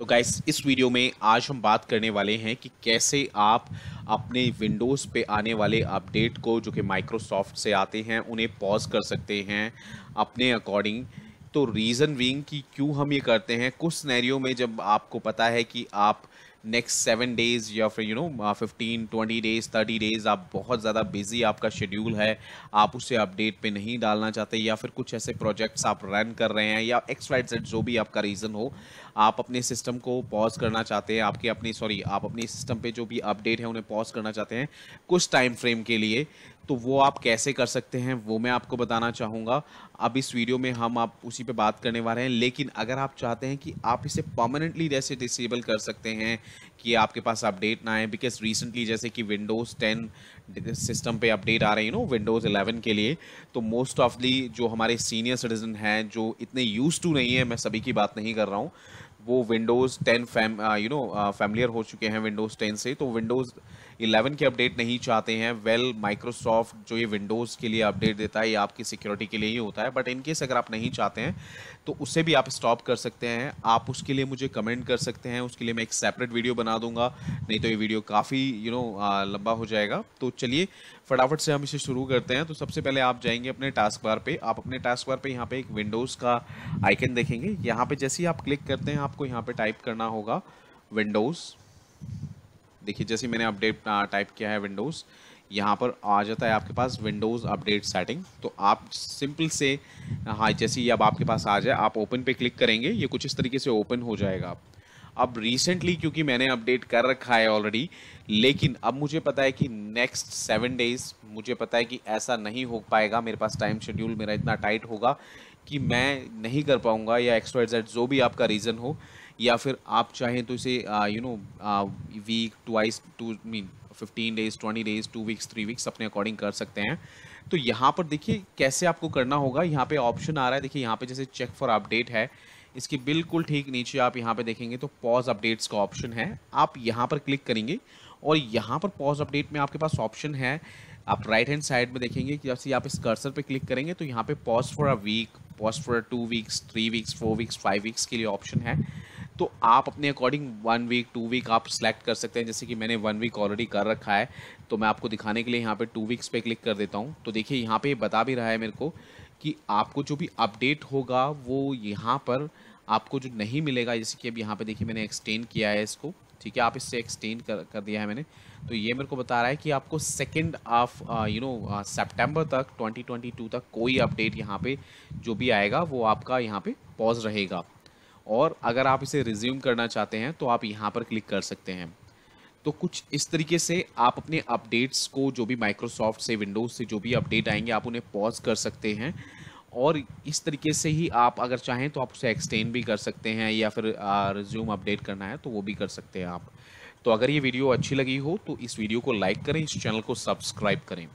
तो गाइस इस वीडियो में आज हम बात करने वाले हैं कि कैसे आप अपने विंडोज़ पे आने वाले अपडेट को जो कि माइक्रोसॉफ्ट से आते हैं उन्हें पॉज कर सकते हैं अपने अकॉर्डिंग तो रीज़न विंग कि क्यों हम ये करते हैं कुछ नैरियो में जब आपको पता है कि आप नेक्स्ट सेवन डेज या फिर you know fifteen twenty days thirty days आप बहुत ज़्यादा बिजी आपका शेड्यूल है आप उसे अपडेट पे नहीं डालना चाहते या फिर कुछ ऐसे प्रोजेक्ट्स आप रन कर रहे हैं या एक्स वाइड सेट जो भी आपका रीज़न हो आप अपने सिस्टम को पॉज करना चाहते हैं आपके अपनी सॉरी आप अपने सिस्टम पर जो भी अपडेट है उन्हें पॉज करना चाहते हैं कुछ टाइम फ्रेम के लिए तो वो आप कैसे कर सकते हैं वो मैं आपको बताना चाहूँगा अब इस वीडियो में हम आप उसी पे बात करने वाले हैं लेकिन अगर आप चाहते हैं कि आप इसे परमानेंटली जैसे डिसेबल कर सकते हैं कि आपके पास अपडेट ना आए बिकॉज रिसेंटली जैसे कि विंडोज़ टेन सिस्टम पे अपडेट आ रही है नो विंडोज़ एलेवन के लिए तो मोस्ट ऑफली जो हमारे सीनियर सिटीज़न हैं जो इतने यूज टू नहीं है मैं सभी की बात नहीं कर रहा हूँ वो Windows ten fam you know familiar हो चुके हैं विंडोज़ टेन से तो विंडोज़ इलेवन के अपडेट नहीं चाहते हैं वेल माइक्रोसॉफ्ट जो ये विंडोज़ के लिए अपडेट देता है ये आपकी सिक्योरिटी के लिए ही होता है बट इन केस अगर आप नहीं चाहते हैं तो उससे भी आप स्टॉप कर सकते हैं आप उसके लिए मुझे कमेंट कर सकते हैं उसके लिए मैं एक सेपरेट वीडियो बना दूंगा नहीं तो ये वीडियो काफ़ी यू नो लंबा हो जाएगा तो चलिए फटाफट से हम इसे शुरू करते हैं तो सबसे पहले आप जाएंगे अपने टास्क बार पे आप अपने टास्क बार पे यहाँ पे एक विंडोज़ का आइकन देखेंगे यहाँ पे जैसे ही आप क्लिक करते हैं आप आपको यहाँ पे टाइप करना होगा विंडोज़ देखिए जैसे मैंने अपडेट टाइप किया है विंडोज़ यहाँ पर आ जाता है आपके पास विंडोज़ अपडेट सेटिंग तो आप सिंपल से हाँ जैसे ये अब आपके पास आ जाए आप ओपन पे क्लिक करेंगे ये कुछ इस तरीके से ओपन हो जाएगा अब रिसेंटली क्योंकि मैंने अपडेट कर रखा है ऑलरेडी लेकिन अब मुझे पता है कि नेक्स्ट सेवन डेज मुझे पता है कि ऐसा नहीं हो पाएगा मेरे पास टाइम शेड्यूल मेरा इतना टाइट होगा कि मैं नहीं कर पाऊँगा या एक्स्ट्रा एड जो भी आपका रीज़न हो या फिर आप चाहें तो इसे you know week twice to mean fifteen days twenty days two weeks three weeks अपने अकॉर्डिंग कर सकते हैं तो यहाँ पर देखिए कैसे आपको करना होगा यहाँ पे ऑप्शन आ रहा है देखिए यहाँ पे जैसे चेक फॉर अपडेट है इसके बिल्कुल ठीक नीचे आप यहाँ पे देखेंगे तो पॉज अपडेट्स का ऑप्शन है आप यहाँ पर क्लिक करेंगे और यहाँ पर पॉज अपडेट में आपके पास ऑप्शन है आप राइट हैंड साइड में देखेंगे कि जैसे आप इस कर्सर पे क्लिक करेंगे तो यहाँ पे pause for a week pause for two weeks three weeks four weeks five weeks के लिए ऑप्शन है तो आप अपने according one week two week आप सेलेक्ट कर सकते हैं जैसे कि मैंने वन वीक ऑलरेडी कर रखा है तो मैं आपको दिखाने के लिए यहाँ पे टू वीक्स पे क्लिक कर देता हूँ तो देखिए यहाँ पे बता भी रहा है मेरे को कि आपको जो भी अपडेट होगा वो यहाँ पर आपको जो नहीं मिलेगा जैसे कि अब यहाँ पे देखिए मैंने एक्सटेंड किया है इसको ठीक है आप इससे एक्सटेंड कर कर दिया है मैंने तो ये मेरे को बता रहा है कि आपको second of you know September तक 2022 तक कोई अपडेट यहाँ पे जो भी आएगा वो आपका यहाँ पे पॉज रहेगा और अगर आप इसे रिज्यूम करना चाहते हैं तो आप यहाँ पर क्लिक कर सकते हैं तो कुछ इस तरीके से आप अपने अपडेट्स को जो भी माइक्रोसॉफ्ट से विंडोज़ से जो भी अपडेट आएंगे आप उन्हें पॉज कर सकते हैं और इस तरीके से ही आप अगर चाहें तो आप उसे एक्सटेंड भी कर सकते हैं या फिर रिज्यूम अपडेट करना है तो वो भी कर सकते हैं आप तो अगर ये वीडियो अच्छी लगी हो तो इस वीडियो को लाइक करें इस चैनल को सब्सक्राइब करें